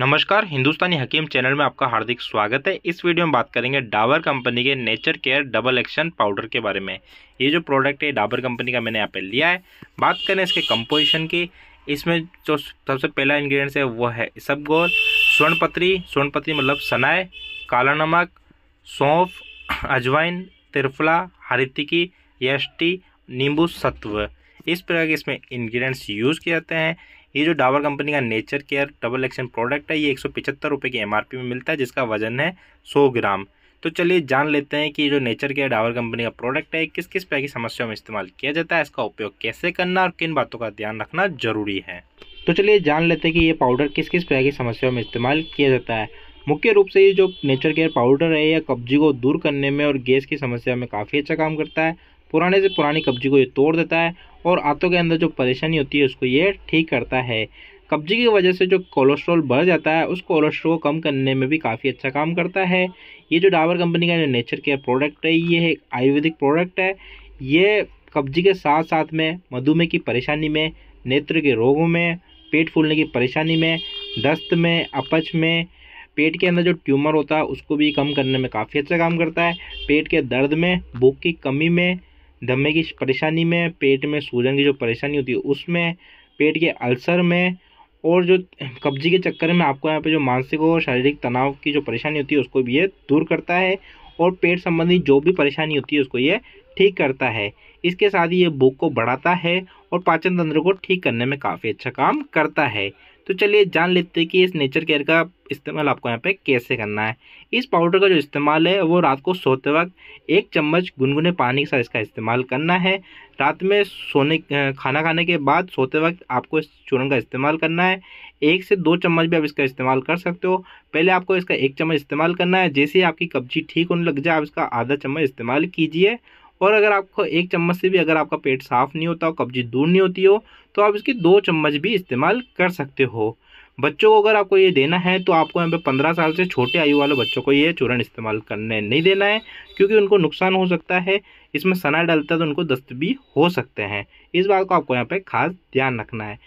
नमस्कार हिंदुस्तानी हकीम चैनल में आपका हार्दिक स्वागत है इस वीडियो में बात करेंगे डाबर कंपनी के nature care double action powder के बारे में ये जो प्रोडक्ट है डाबर कंपनी का मैंने यहाँ पे लिया है बात करें इसके कंपोजिशन की इसमें जो सबसे पहला इंग्रेडिएंट्स है वो है सब गोल स्वर्णपत्री स्वर्णपत्री मतलब सनाए काला नमक सौंफ अजवाइन तिरफला हरितिकी यष्टी नींबू सत्व इस प्रकार के इसमें इंग्रेडिएंट्स यूज़ किए जाते हैं ये जो डाबर कंपनी का nature care double action product है ये एक सौ की एम में मिलता है जिसका वजन है सौ ग्राम तो चलिए जान लेते हैं कि जो नेचर केयर डावर कंपनी का प्रोडक्ट है किस किस तरह की समस्याओं में इस्तेमाल किया जाता है इसका उपयोग कैसे करना और किन बातों का ध्यान रखना जरूरी है तो चलिए जान लेते हैं कि ये पाउडर किस किस तरह की समस्याओं में इस्तेमाल किया जाता है मुख्य रूप से ये जो नेचर केयर पाउडर है यह कब्जी को दूर करने में और गैस की समस्या में काफ़ी अच्छा काम करता है पुराने से पुरानी कब्जी को ये तोड़ देता है और आंतों के अंदर जो परेशानी होती है उसको ये ठीक करता है कब्जे की वजह से जो कोलेस्ट्रॉल बढ़ जाता है उस कोलेस्ट्रॉल को कम करने में भी काफ़ी अच्छा काम करता है ये जो डाबर कंपनी का जो नेचर केयर प्रोडक्ट है ये एक आयुर्वेदिक प्रोडक्ट है ये कब्जी के साथ साथ में मधुमेह की परेशानी में नेत्र के रोगों में पेट फूलने की परेशानी में दस्त में अपच में पेट के अंदर जो ट्यूमर होता है उसको भी कम करने में काफ़ी अच्छा काम करता है पेट के दर्द में भूख की कमी में दमे की परेशानी में पेट में सूजन की जो परेशानी होती है उसमें पेट के अल्सर में और जो कब्जी के चक्कर में आपको यहाँ पे जो मानसिक और शारीरिक तनाव की जो परेशानी होती है उसको भी ये दूर करता है और पेट संबंधी जो भी परेशानी होती है उसको ये ठीक करता है इसके साथ ही ये भूख को बढ़ाता है और पाचन तंत्र को ठीक करने में काफ़ी अच्छा काम करता है तो चलिए जान लेते हैं कि इस नेचर केयर का इस्तेमाल आपको यहाँ पे कैसे करना है इस पाउडर का जो इस्तेमाल है वो रात को सोते वक्त एक चम्मच गुनगुने पानी के साथ इसका इस्तेमाल करना है रात में सोने खाना खाने के बाद सोते वक्त आपको इस चूर्ण का इस्तेमाल करना है एक से दो चम्मच भी आप इसका इस्तेमाल कर सकते हो पहले आपको इसका एक चम्मच इस्तेमाल करना है जैसे ही आपकी कब्जी ठीक होने लग जाए आप इसका आधा चम्मच इस्तेमाल कीजिए और अगर आपको एक चम्मच से भी अगर आपका पेट साफ नहीं होता हो कब्जी दूर नहीं होती हो तो आप इसकी दो चम्मच भी इस्तेमाल कर सकते हो बच्चों को अगर आपको ये देना है तो आपको यहाँ पे पंद्रह साल से छोटे आयु वाले बच्चों को ये चूर्ण इस्तेमाल करने नहीं देना है क्योंकि उनको नुकसान हो सकता है इसमें सना डलता है तो उनको दस्त भी हो सकते हैं इस बात को आपको यहाँ पे खास ध्यान रखना है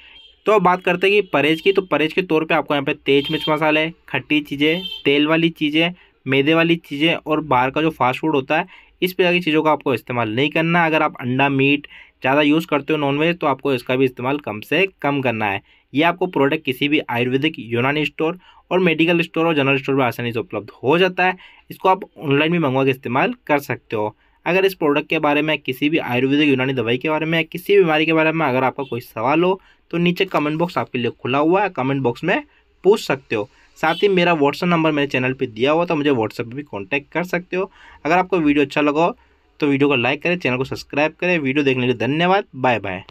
तो अब बात करते हैं कि परहेज की तो परहेज के तौर पे आपको यहाँ पे तेज मिर्च मसाले खट्टी चीज़ें तेल वाली चीज़ें मैदे वाली चीज़ें और बाहर का जो फास्ट फूड होता है इस प्रकार की चीज़ों का आपको इस्तेमाल नहीं करना अगर आप अंडा मीट ज़्यादा यूज़ करते हो नॉनवेज तो आपको इसका भी इस्तेमाल कम से कम करना है ये आपको प्रोडक्ट किसी भी आयुर्वेदिक यूनानी स्टोर और मेडिकल स्टोर और जनरल स्टोर में आसानी से उपलब्ध हो जाता है इसको आप ऑनलाइन भी मंगवा के इस्तेमाल कर सकते हो अगर इस प्रोडक्ट के बारे में किसी भी आयुर्वेदिक यूनानी दवाई के बारे में किसी भी बीमारी के बारे में अगर आपका कोई सवाल हो तो नीचे कमेंट बॉक्स आपके लिए खुला हुआ है कमेंट बॉक्स में पूछ सकते हो साथ ही मेरा व्हाट्सअप नंबर मेरे चैनल पर दिया हुआ तो मुझे व्हाट्सअप पर भी कॉन्टैक्ट कर सकते हो अगर आपको वीडियो अच्छा लगा तो वीडियो को लाइक करें चैनल को सब्सक्राइब करें वीडियो देखने के लिए धन्यवाद बाय बाय